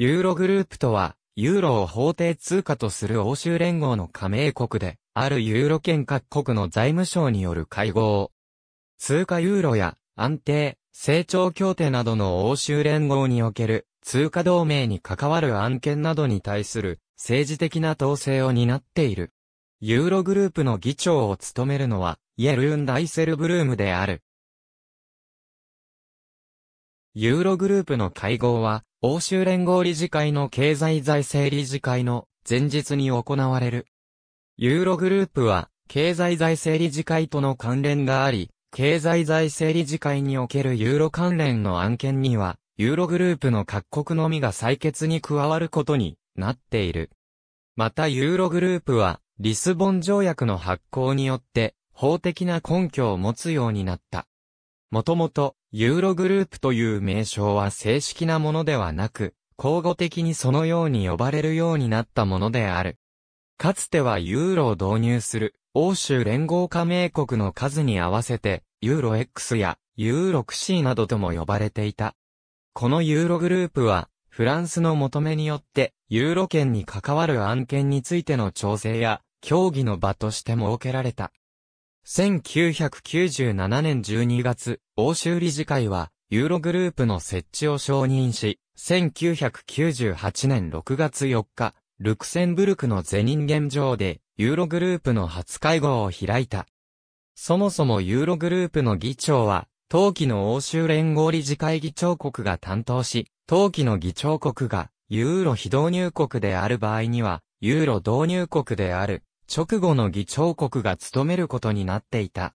ユーログループとは、ユーロを法定通貨とする欧州連合の加盟国で、あるユーロ圏各国の財務省による会合。通貨ユーロや安定、成長協定などの欧州連合における通貨同盟に関わる案件などに対する政治的な統制を担っている。ユーログループの議長を務めるのは、イェルン・ダイセルブルームである。ユーログループの会合は、欧州連合理事会の経済財政理事会の前日に行われる。ユーログループは、経済財政理事会との関連があり、経済財政理事会におけるユーロ関連の案件には、ユーログループの各国のみが採決に加わることになっている。またユーログループは、リスボン条約の発行によって、法的な根拠を持つようになった。もともと、ユーログループという名称は正式なものではなく、交互的にそのように呼ばれるようになったものである。かつてはユーロを導入する欧州連合加盟国の数に合わせて、ユーロ X やユーロ XC などとも呼ばれていた。このユーログループは、フランスの求めによって、ユーロ圏に関わる案件についての調整や、協議の場として設けられた。1997年12月、欧州理事会は、ユーログループの設置を承認し、1998年6月4日、ルクセンブルクのゼニンゲンで、ユーログループの初会合を開いた。そもそもユーログループの議長は、当期の欧州連合理事会議長国が担当し、当期の議長国が、ユーロ非導入国である場合には、ユーロ導入国である、直後の議長国が務めることになっていた。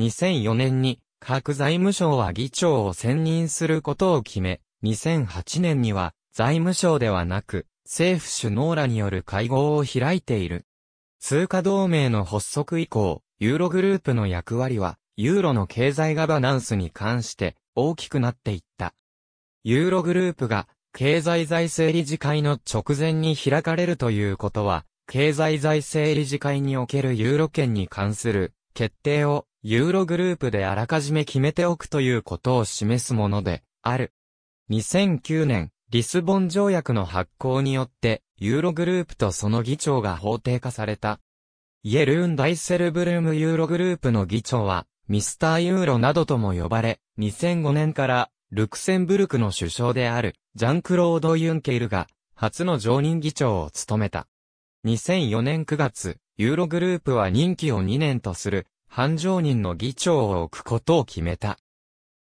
2004年に各財務省は議長を選任することを決め、2008年には財務省ではなく政府首脳らによる会合を開いている。通貨同盟の発足以降、ユーログループの役割は、ユーロの経済ガバナンスに関して大きくなっていった。ユーログループが経済財政理事会の直前に開かれるということは、経済財政理事会におけるユーロ圏に関する決定をユーログループであらかじめ決めておくということを示すものである。2009年、リスボン条約の発行によって、ユーログループとその議長が法定化された。イエルーン・ダイセルブルームユーログループの議長は、ミスターユーロなどとも呼ばれ、2005年からルクセンブルクの首相であるジャンクロード・ユンケイルが初の常任議長を務めた。2004年9月、ユーログループは任期を2年とする、半常任の議長を置くことを決めた。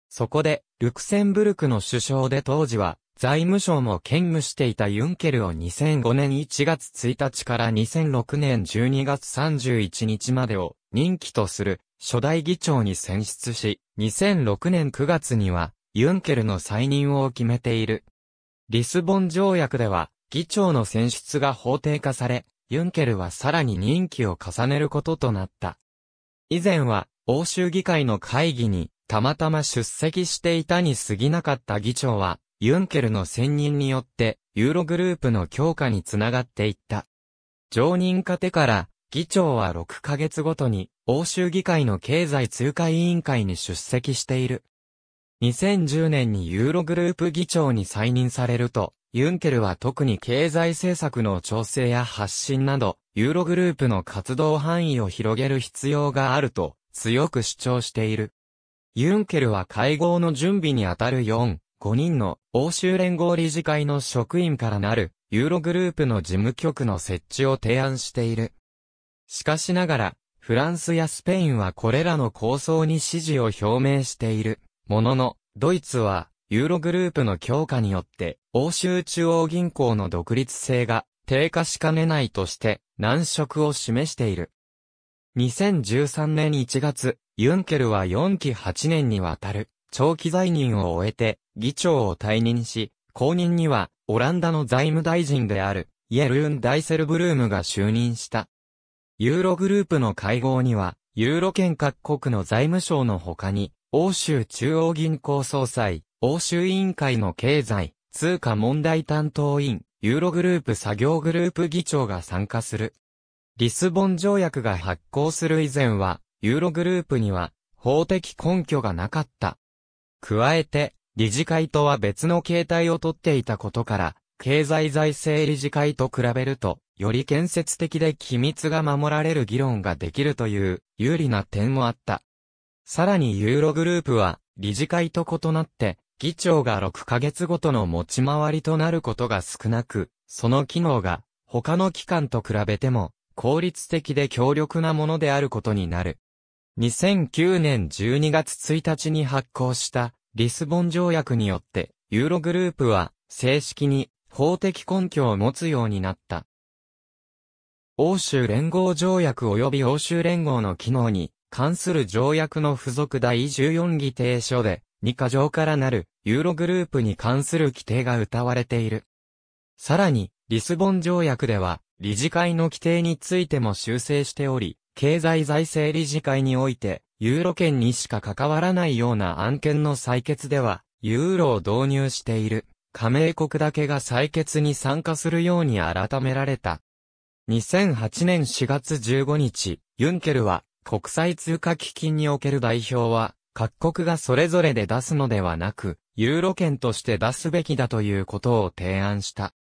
そこで、ルクセンブルクの首相で当時は、財務省も兼務していたユンケルを2005年1月1日から2006年12月31日までを任期とする初代議長に選出し、2006年9月にはユンケルの再任を決めている。リスボン条約では議長の選出が法定化され、ユンケルはさらに任期を重ねることとなった。以前は、欧州議会の会議に、たまたま出席していたに過ぎなかった議長は、ユンケルの選任によって、ユーログループの強化につながっていった。常任家手から、議長は6ヶ月ごとに、欧州議会の経済通貨委員会に出席している。2010年にユーログループ議長に再任されると、ユンケルは特に経済政策の調整や発信など、ユーログループの活動範囲を広げる必要があると強く主張している。ユンケルは会合の準備にあたる4、5人の欧州連合理事会の職員からなるユーログループの事務局の設置を提案している。しかしながら、フランスやスペインはこれらの構想に支持を表明している。ものの、ドイツはユーログループの強化によって、欧州中央銀行の独立性が低下しかねないとして難色を示している。2013年1月、ユンケルは4期8年にわたる長期在任を終えて議長を退任し、後任にはオランダの財務大臣であるイェルーン・ダイセルブルームが就任した。ユーログループの会合には、ユーロ圏各国の財務省の他に、欧州中央銀行総裁、欧州委員会の経済、通貨問題担当委員、ユーログループ作業グループ議長が参加する。リスボン条約が発行する以前は、ユーログループには法的根拠がなかった。加えて、理事会とは別の形態をとっていたことから、経済財政理事会と比べると、より建設的で機密が守られる議論ができるという有利な点もあった。さらにユーログループは、理事会と異なって、議長が6ヶ月ごとの持ち回りとなることが少なく、その機能が他の機関と比べても効率的で強力なものであることになる。2009年12月1日に発行したリスボン条約によってユーログループは正式に法的根拠を持つようになった。欧州連合条約及び欧州連合の機能に関する条約の付属第14議定書でに箇条からなるユーログループに関する規定が謳われている。さらに、リスボン条約では、理事会の規定についても修正しており、経済財政理事会において、ユーロ圏にしか関わらないような案件の採決では、ユーロを導入している、加盟国だけが採決に参加するように改められた。2008年4月15日、ユンケルは、国際通貨基金における代表は、各国がそれぞれで出すのではなく、ユーロ圏として出すべきだということを提案した。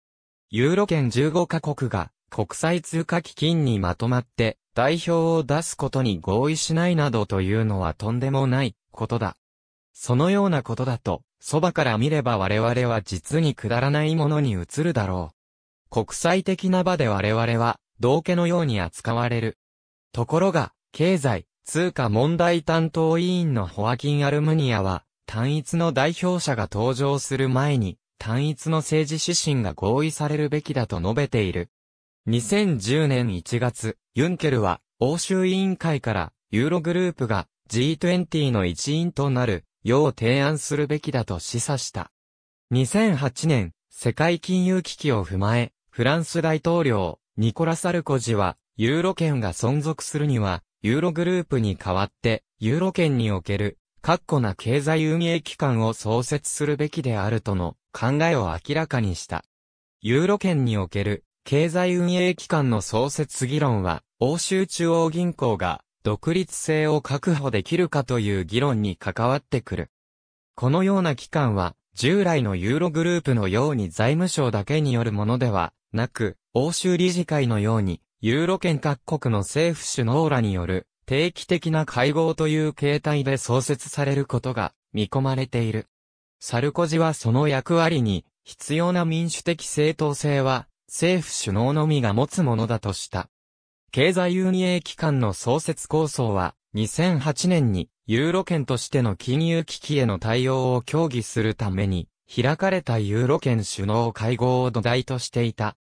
ユーロ圏15カ国が国際通貨基金にまとまって代表を出すことに合意しないなどというのはとんでもないことだ。そのようなことだと、そばから見れば我々は実にくだらないものに移るだろう。国際的な場で我々は、道家のように扱われる。ところが、経済、通貨問題担当委員のホアキン・アルムニアは、単一の代表者が登場する前に、単一の政治指針が合意されるべきだと述べている。2010年1月、ユンケルは、欧州委員会から、ユーログループが G20 の一員となる、よう提案するべきだと示唆した。2008年、世界金融危機を踏まえ、フランス大統領、ニコラ・サルコジは、ユーロ圏が存続するには、ユーログループに代わって、ユーロ圏における、確固な経済運営機関を創設するべきであるとの考えを明らかにした。ユーロ圏における、経済運営機関の創設議論は、欧州中央銀行が、独立性を確保できるかという議論に関わってくる。このような機関は、従来のユーログループのように財務省だけによるものではなく、欧州理事会のようにユーロ圏各国の政府首脳らによる定期的な会合という形態で創設されることが見込まれている。サルコジはその役割に必要な民主的正当性は政府首脳のみが持つものだとした。経済運営機関の創設構想は2008年にユーロ圏としての金融危機への対応を協議するために開かれたユーロ圏首脳会合を土台としていた。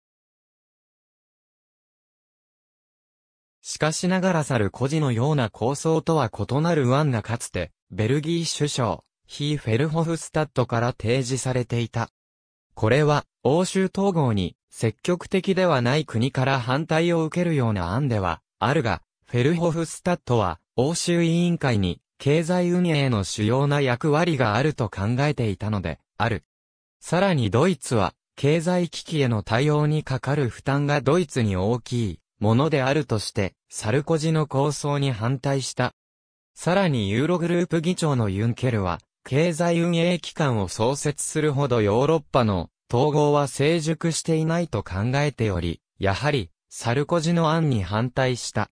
しかしながら去る孤児のような構想とは異なる案がかつて、ベルギー首相、ヒーフェルホフスタッドから提示されていた。これは、欧州統合に積極的ではない国から反対を受けるような案では、あるが、フェルホフスタッドは、欧州委員会に経済運営の主要な役割があると考えていたので、ある。さらにドイツは、経済危機への対応にかかる負担がドイツに大きい、ものであるとして、サルコジの構想に反対した。さらにユーログループ議長のユンケルは、経済運営機関を創設するほどヨーロッパの統合は成熟していないと考えており、やはり、サルコジの案に反対した。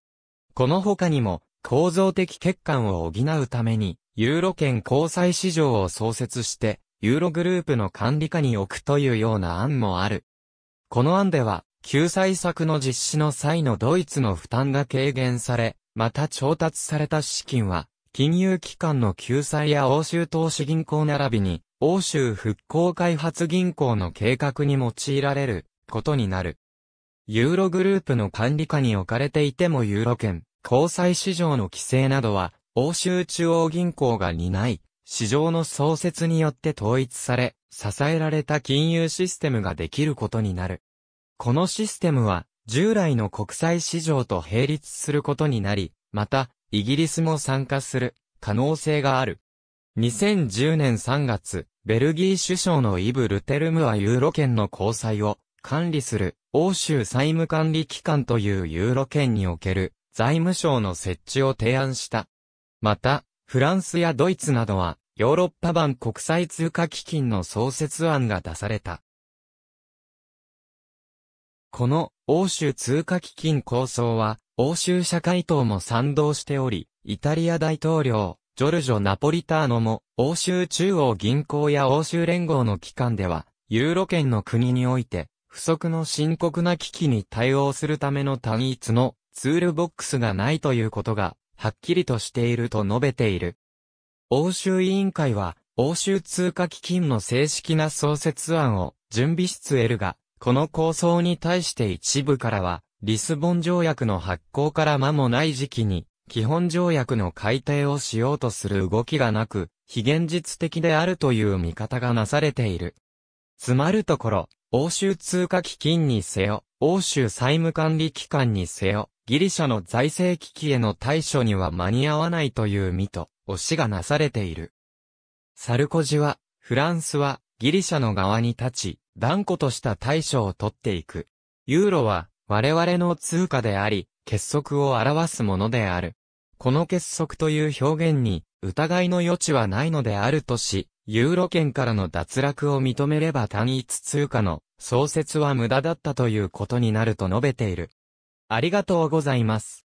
この他にも、構造的欠陥を補うために、ユーロ圏交際市場を創設して、ユーログループの管理下に置くというような案もある。この案では、救済策の実施の際のドイツの負担が軽減され、また調達された資金は、金融機関の救済や欧州投資銀行並びに、欧州復興開発銀行の計画に用いられることになる。ユーログループの管理下に置かれていてもユーロ圏、交際市場の規制などは、欧州中央銀行が担い、市場の創設によって統一され、支えられた金融システムができることになる。このシステムは、従来の国際市場と並立することになり、また、イギリスも参加する可能性がある。2010年3月、ベルギー首相のイブ・ルテルムはユーロ圏の交際を管理する欧州債務管理機関というユーロ圏における財務省の設置を提案した。また、フランスやドイツなどはヨーロッパ版国際通貨基金の創設案が出された。この欧州通貨基金構想は、欧州社会党も賛同しており、イタリア大統領、ジョルジョ・ナポリターノも、欧州中央銀行や欧州連合の機関では、ユーロ圏の国において、不足の深刻な危機に対応するための単一のツールボックスがないということが、はっきりとしていると述べている。欧州委員会は、欧州通貨基金の正式な創設案を準備室エるが、この構想に対して一部からは、リスボン条約の発行から間もない時期に、基本条約の改定をしようとする動きがなく、非現実的であるという見方がなされている。つまるところ、欧州通貨基金にせよ、欧州債務管理機関にせよ、ギリシャの財政危機への対処には間に合わないという見と、推しがなされている。サルコジは、フランスは、ギリシャの側に立ち、断固とした対処をとっていく。ユーロは、我々の通貨であり、結束を表すものである。この結束という表現に、疑いの余地はないのであるとし、ユーロ圏からの脱落を認めれば単一通貨の創設は無駄だったということになると述べている。ありがとうございます。